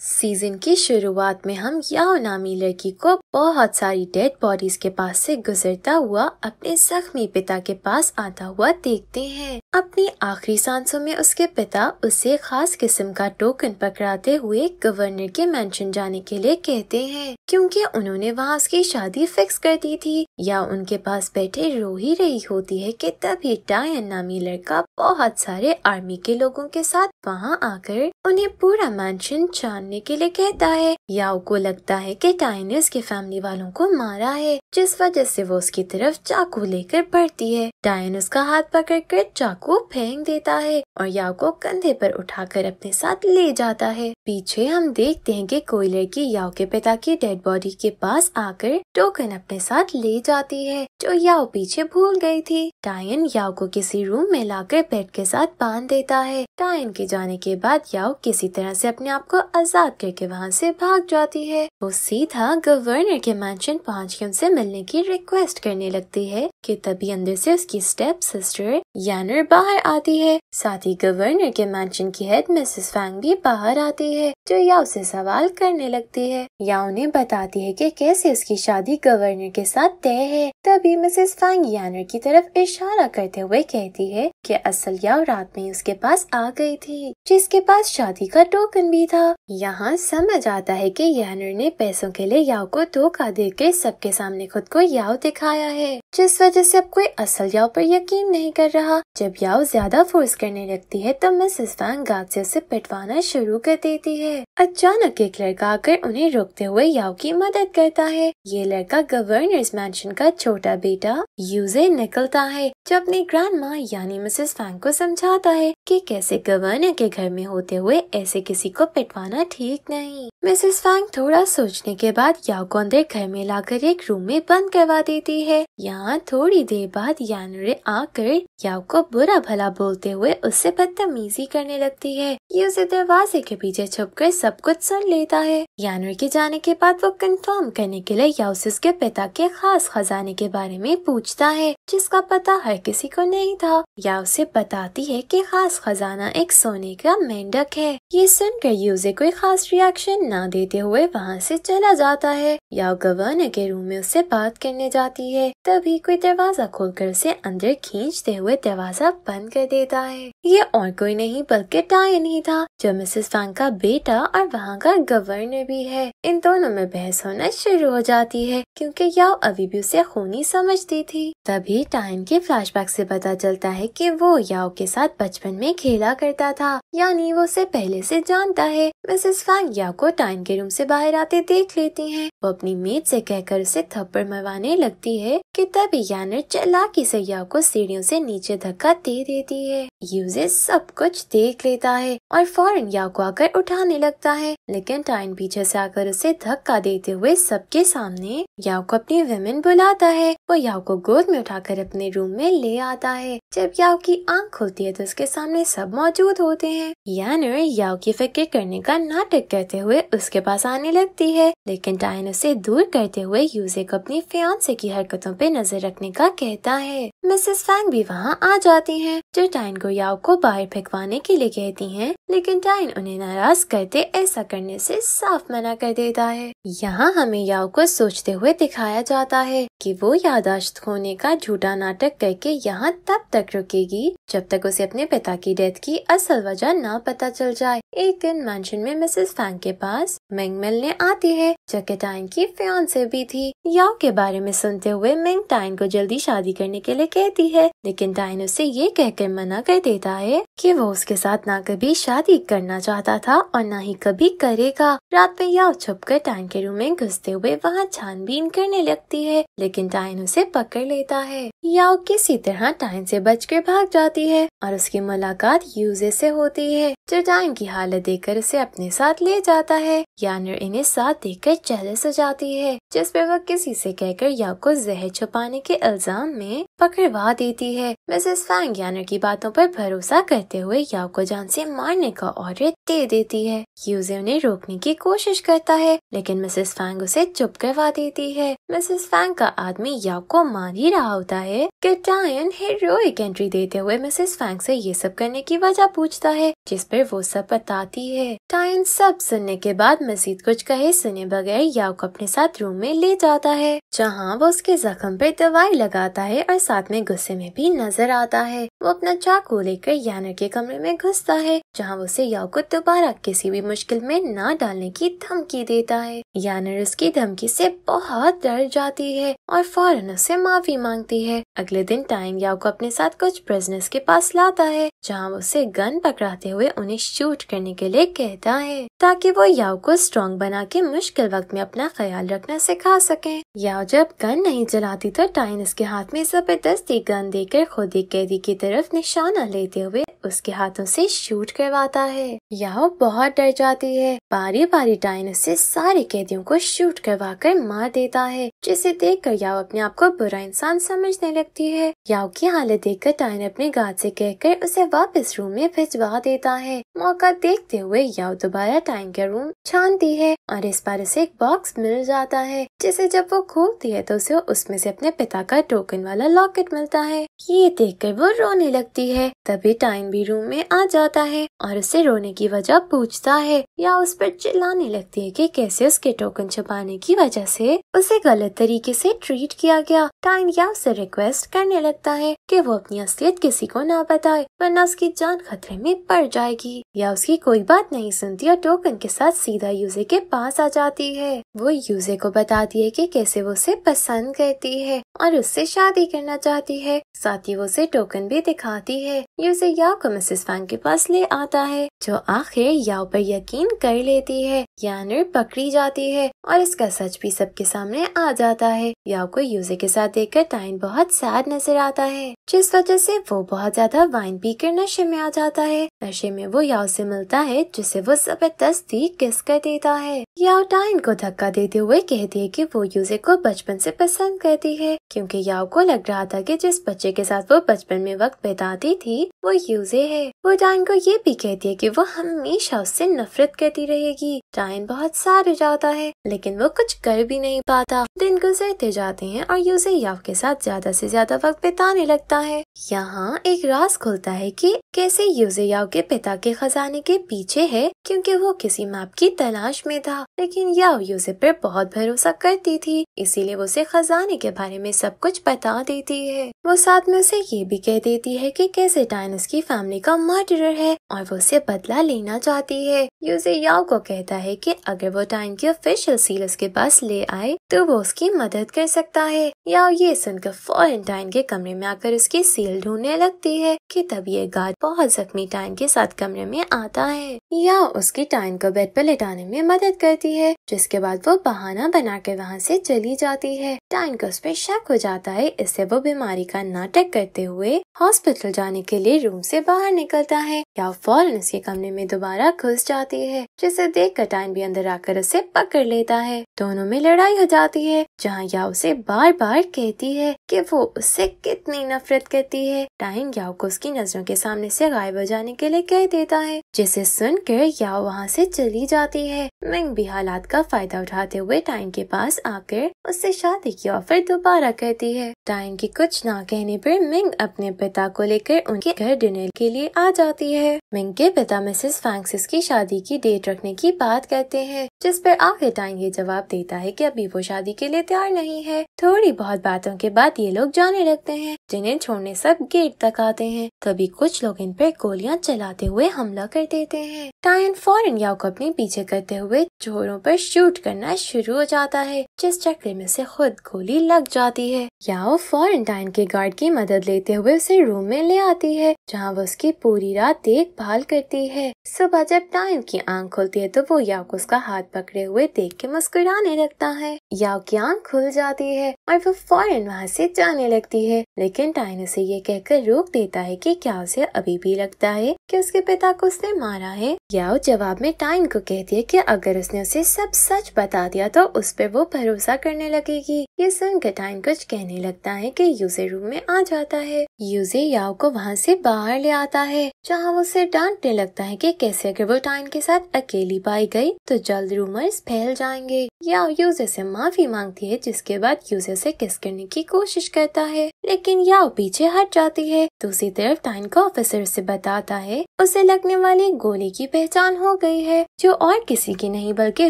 Season की शुरुआत में हम याओ नामी लड़की को बहुत सारी डेड बॉडीज के पास से गुजरता हुआ अपने जख्मी पिता के पास आता हुआ देखते हैं अपनी आखिरी सांसों में उसके पिता उसे खास किस्म का टोकन पकड़ाते हुए गवर्नर के मेंशन जाने के लिए कहते हैं क्योंकि उन्होंने वहाँ उसकी शादी फिक्स कर दी थी या उनके पास बैठे रो ही रही होती है की तभी टायन नामी लड़का बहुत सारे आर्मी के लोगों के साथ वहाँ आकर उन्हें पूरा मैंशन जान छोड़ने के लिए कहता है याओ को लगता है कि टाई ने उसके फैमिली वालों को मारा है जिस वजह से वो उसकी तरफ चाकू लेकर बढ़ती है टाइन उसका हाथ पकड़ कर चाकू फेंक देता है और याओ को कंधे पर उठाकर अपने साथ ले जाता है पीछे हम देखते हैं कि कोई लड़की याओ के पिता की डेड बॉडी के पास आकर टोकन अपने साथ ले जाती है जो याओ पीछे भूल गई थी टाइन याओ को किसी रूम में लाकर बेड के साथ बांध देता है टाइन के जाने के बाद याओ किसी तरह से अपने आप को आजाद साथ करके वहाँ से भाग जाती है वो सीधा गवर्नर के मैंशन पहुँच के उनसे मिलने की रिक्वेस्ट करने लगती है कि तभी अंदर से उसकी स्टेप सिस्टर यानर बाहर आती है साथ ही गवर्नर के मैंशन की हेड मिसेस फैंग भी बाहर आती है जो या उसे सवाल करने लगती है या उन्हें बताती है कि कैसे उसकी शादी गवर्नर के साथ तय है तभी मिसेस फैंग यानर की तरफ इशारा करते हुए कहती है कि असल याव रात में उसके पास आ गई थी जिसके पास शादी का टोकन भी था यहाँ समझ आता है की यानर ने पैसों के लिए याव को धोखा देकर सबके सामने खुद को याव दिखाया है जिस वजह ऐसी अब कोई असल याव पर यकीन नहीं कर रहा रहा जब याओ ज्यादा फोर्स करने लगती है तब मिसेस वैंग गाजिया से पिटवाना शुरू कर देती है अचानक एक लड़का आकर उन्हें रोकते हुए याओ की मदद करता है ये लड़का गवर्नर्स मैंशन का छोटा बेटा यूजे निकलता है जो अपनी ग्रैंड माँ यानी मिसेस फैंग को समझाता है कि कैसे गवर्नर के घर में होते हुए ऐसे किसी को पिटवाना ठीक नहीं मिसेस फैंग थोड़ा सोचने के बाद याओ को अंदर घर में लाकर एक रूम में बंद करवा देती है यहाँ थोड़ी देर बाद यानरे आकर याओ को बुरा भला बोलते हुए उससे बदतमीजी करने लगती है ये उसे दरवाजे के पीछे छुप कर सब कुछ सुन लेता है यानवर के जाने के बाद वो कंफर्म करने के लिए याउसिस के पिता के खास खजाने के बारे में पूछता है जिसका पता हर किसी को नहीं था या उसे बताती है कि खास खजाना एक सोने का मेंढक है ये सुनकर यूजे कोई खास रिएक्शन ना देते हुए वहाँ से चला जाता है या गवर्नर के रूम में उससे बात करने जाती है तभी कोई दरवाजा खोलकर उसे अंदर खींचते हुए दरवाजा बंद कर देता है ये और कोई नहीं बल्कि टाइन ही था जो मिसेस फैंग का बेटा और वहाँ का गवर्नर भी है इन दोनों में बहस होना शुरू हो जाती है क्योंकि याओ अभी भी उसे खूनी समझती थी तभी स्टोरी टाइम के फ्लैशबैक से पता चलता है कि वो याओ के साथ बचपन में खेला करता था यानी वो उसे पहले से जानता है मिसेस फैंग याओ को टाइम के रूम से बाहर आते देख लेती हैं। वो अपनी मेज से कहकर उसे थप्पड़ मरवाने लगती है कि तभी यानर चलाकी से याओ को सीढ़ियों से नीचे धक्का दे देती है यूजे सब कुछ देख लेता है और फौरन याओ को आकर उठाने लगता है लेकिन टाइन पीछे से आकर उसे धक्का देते हुए सबके सामने याओ को अपनी वेमेन बुलाता है वो याओ को गोद में उठाकर उठाकर अपने रूम में ले आता है जब याओ की आंख खुलती है तो उसके सामने सब मौजूद होते हैं यानर याओ की फिक्र करने का नाटक करते हुए उसके पास आने लगती है लेकिन टाइन उसे दूर करते हुए यूजे को अपनी फ्यांसे की हरकतों पे नजर रखने का कहता है मिसेस फैंग भी वहाँ आ जाती है जो टाइन को याओ को बाहर फेंकवाने के लिए कहती है लेकिन टाइन उन्हें नाराज करते ऐसा करने से साफ मना कर देता है यहाँ हमें याओ को सोचते हुए दिखाया जाता है कि वो यादाश्त होने का झूठ झूठा नाटक करके यहाँ तब तक रुकेगी जब तक उसे अपने पिता की डेथ की असल वजह ना पता चल जाए एक दिन मैं में मिसेस फैंग के पास मिंग मिलने आती है जो की टाइन की फ्योन से भी थी याओ के बारे में सुनते हुए मिंग टाइन को जल्दी शादी करने के लिए कहती है लेकिन टाइन उसे ये कहकर मना कर देता है कि वो उसके साथ ना कभी शादी करना चाहता था और ना ही कभी करेगा रात में याओ छुप कर टाइन के रूम में घुसते हुए वहाँ छानबीन करने लगती है लेकिन टाइन उसे पकड़ लेता है है याओ किसी तरह टाइम से के भाग जाती है और उसकी मुलाकात यूजे से होती है जो टाइम की हालत देकर उसे अपने साथ ले जाता है यानर इन्हें साथ देखकर चेहरे हो जाती है जिसपे वह किसी से कहकर या को जहर छुपाने के इल्जाम में पकड़वा देती है मिसेस फैंग यानर की बातों पर भरोसा करते हुए या को जान से मारने का ऑर्डर दे देती है यूजे उन्हें रोकने की कोशिश करता है लेकिन मिसेस फैंग उसे चुप करवा देती है मिसेस फैंग का आदमी याव को मार ही रहा होता है की टायन हेरोइक एंट्री देते हुए मिसेस फैंग से ये सब करने की वजह पूछता है जिस पर वो सब बताती है टायन सब सुनने के बाद मजीद कुछ कहे सुने बगैर को अपने साथ रूम में ले जाता है जहाँ वो उसके जख्म पर दवाई लगाता है और साथ में गुस्से में भी नजर आता है वो अपना चाकू लेकर यानर के कमरे में घुसता है जहाँ उसे को दोबारा किसी भी मुश्किल में न डालने की धमकी देता है यानर उसकी धमकी से बहुत डर जाती है और फौरन उससे माफी मांगती है अगले दिन टाइम को अपने साथ कुछ बिजनेस के पास लाता है जहाँ उसे गन पकड़ाते हुए उन्हें शूट करने के लिए कहता है ताकि वो याओ को स्ट्रॉन्ग बना के मुश्किल वक्त में अपना ख्याल रखना सिखा सके या जब गन नहीं चलाती तो टाइन उसके हाथ में जबरदस्ती गन देकर खुद एक कैदी की तरफ निशाना लेते हुए उसके हाथों से शूट करवाता है याओ बहुत डर जाती है बारी बारी डायनस से सारे कैदियों को शूट करवा कर मार देता है जिसे देख कर याओ अपने आप को बुरा इंसान समझने लगती है याओ की हालत देख कर डायन अपने गार्ड से कहकर उसे वापस रूम में भिजवा देता है मौका देखते हुए याओ दोबारा टाइम का रूम छानती है और इस बार उसे एक बॉक्स मिल जाता है जिसे जब वो खोलती है तो उसे उसमें से अपने पिता का टोकन वाला लॉकेट मिलता है ये कर वो रोने लगती है तभी टाइम भी भी रूम में आ जाता है और उसे रोने की वजह पूछता है या उस पर चिल्लाने लगती है कि कैसे उसके टोकन छुपाने की वजह से उसे गलत तरीके से ट्रीट किया गया टाइन या उसे रिक्वेस्ट करने लगता है कि वो अपनी असलियत किसी को ना बताए वरना उसकी जान खतरे में पड़ जाएगी या उसकी कोई बात नहीं सुनती और टोकन के साथ सीधा यूजे के पास आ जाती है वो यूजे को बताती है की कैसे वो उसे पसंद करती है और उससे शादी करना चाहती है साथ ही वो उसे टोकन भी दिखाती है यूजे या को मिसेस फैंग के पास ले आता है जो आखिर याओ पर यकीन कर लेती है यानर पकड़ी जाती है और इसका सच भी सबके सामने आ जाता है याओ को यूजे के साथ देखकर टाइन बहुत सैड नजर आता है जिस वजह से वो बहुत ज्यादा वाइन पीकर नशे में आ जाता है नशे में वो याओ से मिलता है जिसे वो जबरदस्ती किस कर देता है याओ टाइन को धक्का देते हुए कहती है कि वो यूजे को बचपन से पसंद करती है क्योंकि याओ को लग रहा था कि जिस बच्चे के साथ वो बचपन में वक्त बिताती थी वो यूजे है वो टाइन को ये भी कहती है की वो हमेशा उससे नफरत करती रहेगी टाइन बहुत सारे जाता है लेकिन वो कुछ कर भी नहीं पाता दिन गुजरते जाते हैं और यूजे याओ के साथ ज्यादा ऐसी ज्यादा वक्त बिताने लगता はい。यहाँ एक राज खुलता है कि कैसे यूजेयाओ के पिता के खजाने के पीछे है क्योंकि वो किसी मैप की तलाश में था लेकिन याओ यूजे पर बहुत भरोसा करती थी इसीलिए वो उसे खजाने के बारे में सब कुछ बता देती है वो साथ में उसे ये भी कह देती है कि कैसे डायनस की फैमिली का मर्डरर है और वो उसे बदला लेना चाहती है यूजे याओ को कहता है की अगर वो टाइम की ऑफिशियल सील उसके पास ले आए तो वो उसकी मदद कर सकता है याओ ये सुनकर फॉरन टाइन के कमरे में आकर उसकी सील ढील ढूंढने लगती है कि तब ये गार्ड बहुत जख्मी टाइन के साथ कमरे में आता है या उसकी टाइन को बेड पर लेटाने में मदद करती है जिसके बाद वो बहाना बना के वहाँ से चली जाती है टाइन को उस पर शक हो जाता है इससे वो बीमारी का नाटक करते हुए हॉस्पिटल जाने के लिए रूम से बाहर निकलता है या फौरन उसके कमरे में दोबारा घुस जाती है जिसे देख कर टाइन भी अंदर आकर उसे पकड़ लेता है दोनों में लड़ाई हो जाती है जहाँ या उसे बार बार कहती है कि वो उससे कितनी नफरत करती होती है टाइम याओ को उसकी नजरों के सामने से गायब हो जाने के लिए कह देता है जिसे सुनकर याओ वहाँ से चली जाती है मिंग भी हालात का फायदा उठाते हुए टाइम के पास आकर उससे शादी की ऑफर दोबारा कहती है टाइम की कुछ ना कहने पर मिंग अपने पिता को लेकर उनके घर डिनर के लिए आ जाती है मिंग के पिता मिसेस फ्रांसिस की शादी की डेट रखने की बात करते हैं जिस पर टाइम ये जवाब देता है कि अभी वो शादी के लिए तैयार नहीं है थोड़ी बहुत बातों के बाद ये लोग जाने लगते हैं जिन्हें छोड़ने सब गेट तक आते हैं तभी कुछ लोग इन पर गोलियां चलाते हुए हमला कर देते हैं टाइन फॉरन याओ को अपने पीछे करते हुए चोरों पर शूट करना शुरू हो जाता है जिस चक्कर में से खुद गोली लग जाती है याओ फॉरन टाइन के गार्ड की मदद लेते हुए उसे रूम में ले आती है जहाँ वो उसकी पूरी रात देखभाल करती है सुबह जब टाइम की आंख खुलती है तो वो याव को उसका हाथ पकड़े हुए देख के मुस्कुराने लगता है याव की आंख खुल जाती है और वो फौरन वहाँ से जाने लगती है लेकिन टाइन उसे ये कहकर रोक देता है कि क्या उसे अभी भी लगता है कि उसके पिता को उसने मारा है या जवाब में टाइन को कहती है कि अगर उसने उसे सब सच बता दिया तो उस पर वो भरोसा करने लगेगी ये सुनकर टाइन कुछ कहने लगता है कि यूजे रूम में आ जाता है यूजे याओ को वहाँ से बाहर ले आता है जहाँ वो उसे डांटने लगता है की कैसे अगर वो टाइन के साथ अकेली पाई गयी तो जल्द रूमर्स फैल जाएंगे याओ यूजे ऐसी माफी मांगती है जिसके बाद यूजे ऐसी किस करने की कोशिश करता है लेकिन याओ पीछे हट जाती है दूसरी तरफ टाइन का ऑफिसर उसे बताता है उसे लगने वाली गोली की पहचान हो गई है जो और किसी की नहीं बल्कि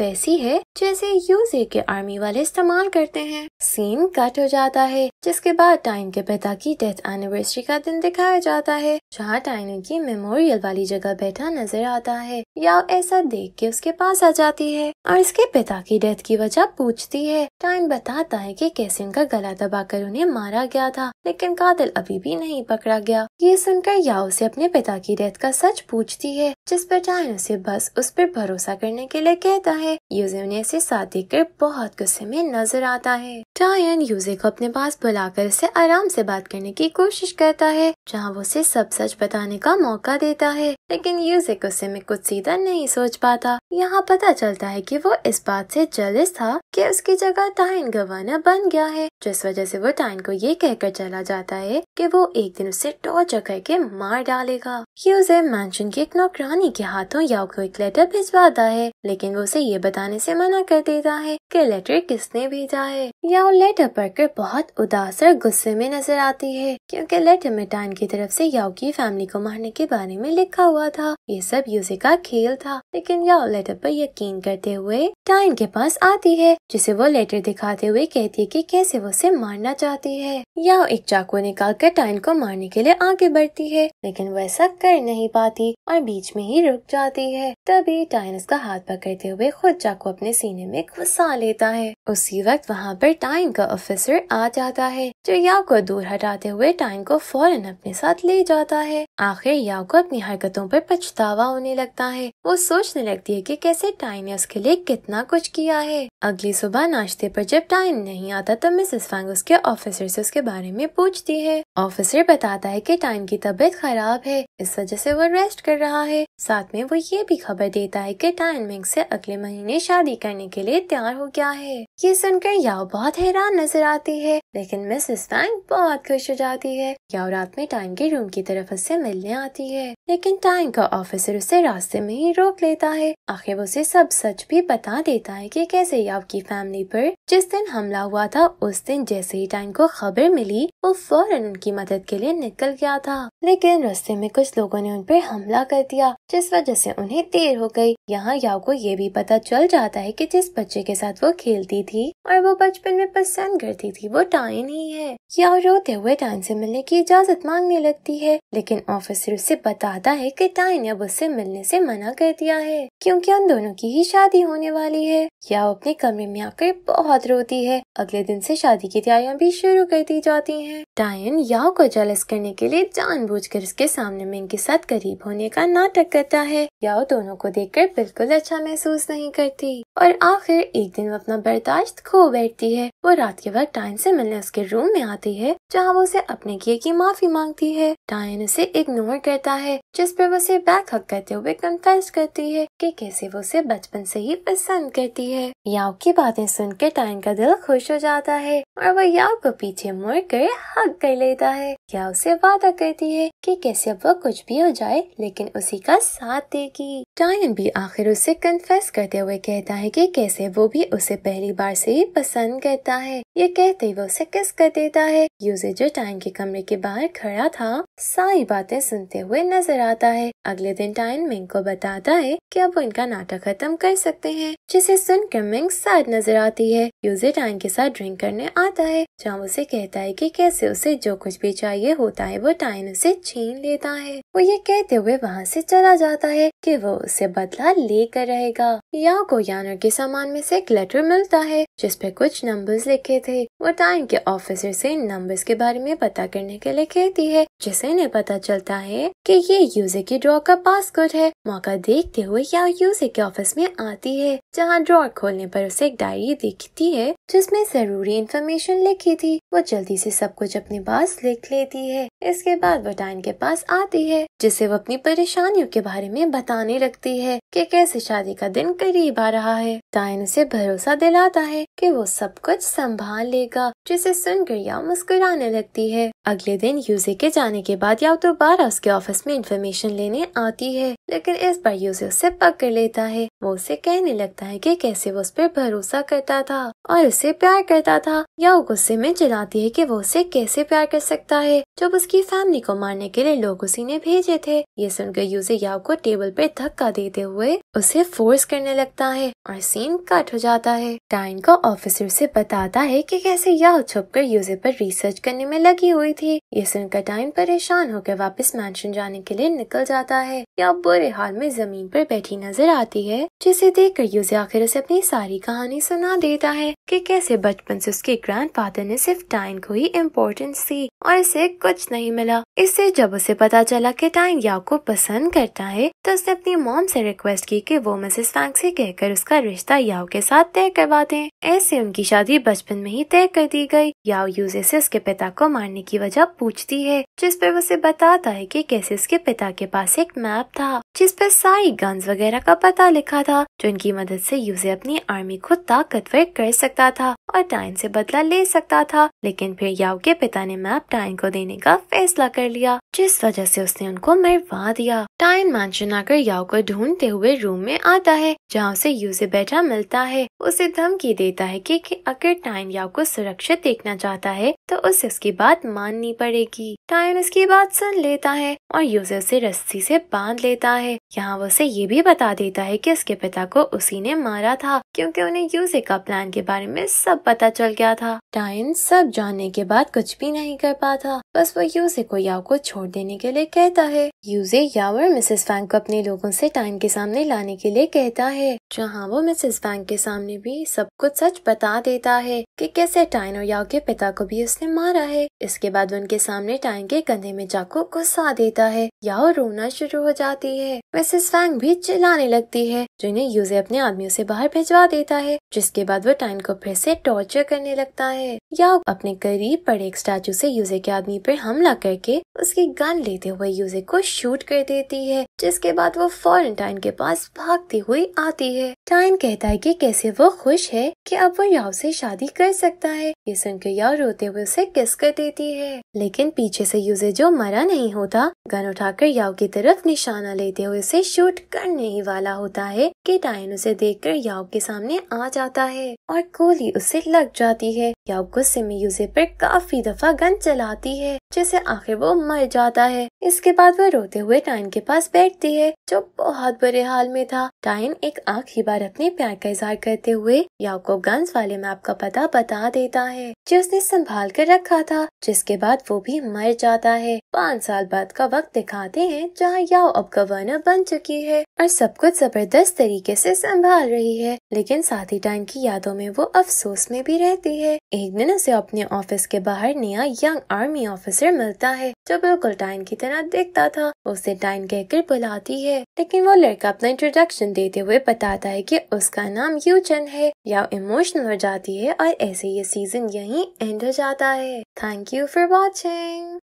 वैसी है जैसे यूजे के आर्मी वाले इस्तेमाल करते हैं सीन कट हो जाता है जिसके बाद टाइन के पिता की डेथ एनिवर्सरी का दिन दिखाया जाता है जहाँ टाइन की मेमोरियल वाली जगह बैठा नजर आता है या ऐसा देख के उसके पास आ जाती है और इसके पिता की डेथ की वजह पूछती है टाइन बताता है की कैसे उनका गला दबा उन्हें मारा गया रहा था लेकिन कादिल अभी भी नहीं पकड़ा गया ये सुनकर याओ से अपने पिता की रेत का सच पूछती है जिस पर जायन उसे बस उस पर भरोसा करने के लिए कहता है यूजे उन्हें ऐसी साथ कर बहुत गुस्से में नजर आता है जायन यूजे को अपने पास बुलाकर उसे आराम से बात करने की कोशिश करता है जहाँ वो उसे सब सच बताने का मौका देता है लेकिन यूजे गुस्से में कुछ सीधा नहीं सोच पाता यहाँ पता चलता है कि वो इस बात से जलिस था कि उसकी जगह टाइन गवर्नर बन गया है जिस वजह से वो टाइन को ये कहकर चला जाता है कि वो एक दिन उसे टॉर्चर करके मार डालेगा ये उसे मैं की एक नौकरानी के हाथों याओ को एक लेटर भिजवाता है लेकिन वो उसे ये बताने से मना कर देता है कि लेटर किसने भेजा है याओ लेटर पढ़कर बहुत उदास और गुस्से में नजर आती है क्योंकि लेटर में टाइन की तरफ से याओ की फैमिली को मारने के बारे में लिखा हुआ था ये सब यूजे का खेल था लेकिन याओ लेटर पर यकीन करते हुए टाइन के पास आती है जिसे वो लेटर दिखाते हुए कहती है कि कैसे वो उसे मारना चाहती है या एक चाकू निकाल कर टाइन को मारने के लिए आगे बढ़ती है लेकिन वो ऐसा कर नहीं पाती और बीच में ही रुक जाती है तभी टाइन उसका हाथ पकड़ते हुए खुद चाकू अपने सीने में घुसा लेता है उसी वक्त वहाँ पर टाइन का ऑफिसर आ जाता है जो याव को दूर हटाते हुए टाइम को फौरन अपने साथ ले जाता है आखिर याव को अपनी हरकतों पर पछतावा होने लगता है वो सोचने लगती है कि कैसे टाइम ने उसके लिए कितना कुछ किया है अगली सुबह नाश्ते पर जब टाइम नहीं आता तो मिसेस फैंग उसके ऑफिसर से उसके बारे में पूछती है ऑफिसर बताता है कि टाइम की तबीयत खराब है इस वजह से वो रेस्ट कर रहा है साथ में वो ये भी खबर देता है कि टाइम मिंग से अगले महीने शादी करने के लिए तैयार हो गया है ये सुनकर याओ बहुत हैरान नजर आती है लेकिन मिसेस फैंग बहुत खुश हो जाती है याओ रात में टाइम के रूम की तरफ उससे मिलने आती है लेकिन टाइम का ऑफिसर उसे रास्ते में ही रोक लेता है आखिर उसे सब सच भी बता देता है की कैसे याओ की फैमिली पर जिस दिन हमला हुआ था उस दिन जैसे ही टाइम को खबर मिली वो फौरन की मदद के लिए निकल गया था लेकिन रास्ते में कुछ लोगों ने उन पर हमला कर दिया जिस वजह से उन्हें देर हो गई यहाँ याओ को ये भी पता चल जाता है कि जिस बच्चे के साथ वो खेलती थी और वो बचपन में पसंद करती थी वो टाइन ही है याओ रोते हुए टाइन से मिलने की इजाजत मांगने लगती है लेकिन ऑफिसर उसे बताता है की टाइन अब उससे मिलने ऐसी मना कर दिया है क्यूँकी उन दोनों की ही शादी होने वाली है याओ अपने कमरे में आकर बहुत रोती है अगले दिन ऐसी शादी की तैयारियाँ भी शुरू कर दी जाती है टाइन याओ को जलस करने के लिए जानबूझकर उसके सामने में इनके साथ करीब होने का नाटक करता है याओ दोनों को देखकर बिल्कुल अच्छा महसूस नहीं करती और आखिर एक दिन वो अपना बर्दाश्त खो बैठती है वो रात के वक्त टाइन से मिलने उसके रूम में आती है जहाँ वो उसे अपने किए की माफी मांगती है टाइन उसे इग्नोर करता है जिस पर वो उसे बैक हक करते हुए कन्फेस करती है की कैसे वो उसे बचपन से ही पसंद करती है याओ की बातें सुनकर टाइन का दिल खुश हो जाता है और वो याओ को पीछे मुड़ कर हक कर लेती देता है या उसे वादा करती है कि कैसे अब वो कुछ भी हो जाए लेकिन उसी का साथ देगी टायन भी आखिर उसे कन्फेस करते हुए कहता है कि कैसे वो भी उसे पहली बार से ही पसंद करता है ये कहते ही वो उसे किस कर देता है यूजे जो टाइम के कमरे के बाहर खड़ा था सारी बातें सुनते हुए नजर आता है अगले दिन टाइम मिंग को बताता है कि अब वो इनका नाटक खत्म कर सकते हैं जिसे सुनकर मिंग साथ नजर आती है यूजे टाइम के साथ ड्रिंक करने आता है जहाँ उसे कहता है कि कैसे उसे जो कुछ कुछ भी चाहिए होता है वो टाइन उसे छीन लेता है वो ये कहते हुए वहाँ से चला जाता है कि वो उसे बदला लेकर रहेगा या को यानर के सामान में से एक लेटर मिलता है जिसपे कुछ नंबर्स लिखे थे वो टाइन के ऑफिसर से इन नंबर्स के बारे में पता करने के लिए कहती है जिसे इन्हें पता चलता है कि ये यूजे के ड्रॉ का पासकोड है मौका देखते हुए या यूजे के ऑफिस में आती है जहाँ ड्रॉ खोलने पर उसे एक डायरी दिखती है जिसमें जरूरी इन्फॉर्मेशन लिखी थी वो जल्दी से सब कुछ अपने पास लिख लेती है इसके बाद वो डाइन के पास आती है जिसे वो अपनी परेशानियों के बारे में बताने लगती है की कैसे शादी का दिन करीब आ रहा है डायन उसे भरोसा दिलाता है की वो सब कुछ संभाल लेगा जिसे सुनकर या मुस्कुराने लगती है अगले दिन यूजे के जाने आने के बाद या दोबारा तो उसके ऑफिस में इन्फॉर्मेशन लेने आती है लेकिन इस बार यूजी उसे पक कर लेता है वो उसे कहने लगता है कि कैसे वो उस पर भरोसा करता था और उसे प्यार करता था या वो गुस्से में चिल्लाती है कि वो उसे कैसे प्यार कर सकता है जब उसकी फैमिली को मारने के लिए लोग उसी ने भेजे थे ये सुनकर यूजी याव को टेबल पे धक्का देते हुए उसे फोर्स करने लगता है और सीन कट हो जाता है टाइन को ऑफिसर से बताता है कि कैसे छुप कर यूजे पर रिसर्च करने में लगी हुई थी ये सुनकर टाइम परेशान होकर वापस मैंशन जाने के लिए निकल जाता है या बुरे हाल में जमीन पर बैठी नजर आती है जिसे देख कर यूजे आखिर उसे अपनी सारी कहानी सुना देता है कि कैसे बचपन से उसके फादर ने सिर्फ टाइन को ही इम्पोर्टेंस दी और इसे कुछ नहीं मिला इससे जब उसे पता चला की टाइन याव को पसंद करता है तो उसने अपनी मॉम ऐसी रिक्वेस्ट की की वो मिसेस फैंक ऐसी कहकर उसका रिश्ता याओ के साथ तय करवा दें ऐसे उनकी शादी बचपन में ही तय कर दी गयी या यूजे ऐसी उसके पिता को मारने की वजह पूछती है पे उसे बताता है कि कैसे उसके पिता के पास एक मैप था जिसपे सारी गन्स वगैरह का पता लिखा था जो इनकी मदद से यूजे अपनी आर्मी को ताकतवर कर सकता था और टाइम से बदला ले सकता था लेकिन फिर याओ के पिता ने मैप टाइम को देने का फैसला कर लिया जिस वजह से उसने उनको मरवा दिया डायन मैं आकर याओ को ढूंढते हुए रूम में आता है जहाँ उसे यूजे बैठा मिलता है उसे धमकी देता है कि, अगर टाइन याओ को सुरक्षित देखना चाहता है तो उसे उसकी बात माननी पड़ेगी टाइन ब्रायन इसकी बात सुन लेता है और यूजर उसे रस्सी से बांध लेता है यहाँ वो उसे ये भी बता देता है कि उसके पिता को उसी ने मारा था क्योंकि उन्हें यूजे का प्लान के बारे में सब पता चल गया था टाइन सब जानने के बाद कुछ भी नहीं कर पाता बस वो यूजे को याव को छोड़ देने के लिए कहता है यूजे याव और मिसेस फैंक को अपने लोगो ऐसी टाइन के सामने लाने के लिए कहता है जहाँ वो मिसेस फैंक के सामने भी सब कुछ सच बता देता है की कैसे टाइन और याव के पिता को भी उसने मारा है इसके बाद उनके सामने टाइन के कंधे में जाको गुस्सा देता है या रोना शुरू हो जाती है मिसेस फैंग भी चिल्लाने लगती है जिन्हें यूजे अपने आदमियों से बाहर भिजवा देता है जिसके बाद वो टाइन को फिर से टॉर्चर करने लगता है या अपने करीब पड़े एक स्टैचू से यूजे के आदमी पर हमला करके उसकी गन लेते हुए यूजे को शूट कर देती है जिसके बाद वो फॉरन टाइन के पास भागती हुई आती है टाइन कहता है की कैसे वो खुश है की अब वो याओ ऐसी शादी कर सकता है ये सुनकर याओ रोते हुए उसे किस कर देती है लेकिन पीछे ऐसी यूजे जो मरा नहीं होता गन उठाकर याओ की तरफ निशाना लेते हुए उसे शूट करने ही वाला होता है कि डायन उसे देखकर याओ के सामने आ जाता है और गोली उसे लग जाती है या गुस्से में यूजे पर काफी दफा गन चलाती है जिसे आखिर वो मर जाता है इसके बाद वह रोते हुए टाइन के पास बैठती है जो बहुत बुरे हाल में था टाइन एक आखिरी बार अपने प्यार का इजहार करते हुए को गन्स वाले मैप का पता बता देता है जो उसने संभाल कर रखा था जिसके बाद वो भी मर जाता है पाँच साल बाद का वक्त दिखाते हैं जहाँ याओ अब गवर्नर बन चुकी है और सब कुछ जबरदस्त तरीके से संभाल रही है लेकिन साथ ही टाइम की यादों में वो अफसोस में भी रहती है एक दिन उसे अपने ऑफिस के बाहर नया यंग आर्मी ऑफिसर मिलता है जो बिल्कुल टाइन की तरह देखता था उसे टाइन कहकर बुलाती है लेकिन वो लड़का अपना इंट्रोडक्शन देते हुए बताता है कि उसका नाम यूचन है या इमोशनल हो जाती है और ऐसे ये सीजन यहीं एंड हो जाता है थैंक यू फॉर वॉचिंग